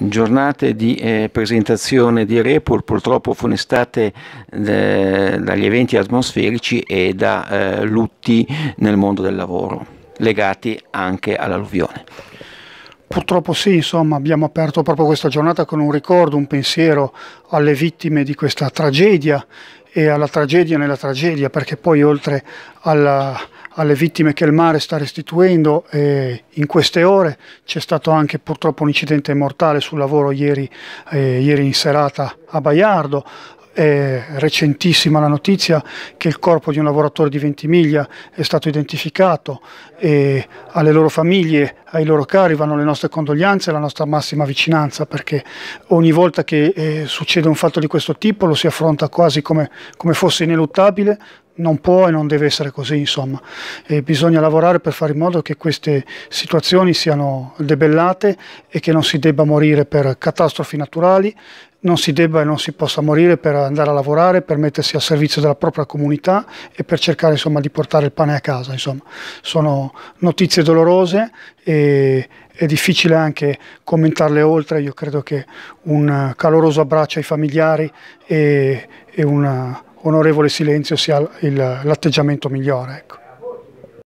giornate di eh, presentazione di Repol purtroppo funestate eh, dagli eventi atmosferici e da eh, lutti nel mondo del lavoro legati anche all'alluvione. Purtroppo sì, insomma, abbiamo aperto proprio questa giornata con un ricordo, un pensiero alle vittime di questa tragedia e alla tragedia nella tragedia, perché poi oltre alla, alle vittime che il mare sta restituendo, eh, in queste ore c'è stato anche purtroppo un incidente mortale sul lavoro ieri, eh, ieri in serata a Baiardo, è recentissima la notizia che il corpo di un lavoratore di Ventimiglia è stato identificato e alle loro famiglie, ai loro cari vanno le nostre condoglianze e la nostra massima vicinanza perché ogni volta che eh, succede un fatto di questo tipo lo si affronta quasi come, come fosse ineluttabile non può e non deve essere così, insomma. E bisogna lavorare per fare in modo che queste situazioni siano debellate e che non si debba morire per catastrofi naturali, non si debba e non si possa morire per andare a lavorare, per mettersi al servizio della propria comunità e per cercare insomma, di portare il pane a casa. Insomma. Sono notizie dolorose e è difficile anche commentarle oltre. Io credo che un caloroso abbraccio ai familiari e, e una onorevole silenzio sia l'atteggiamento migliore. Ecco.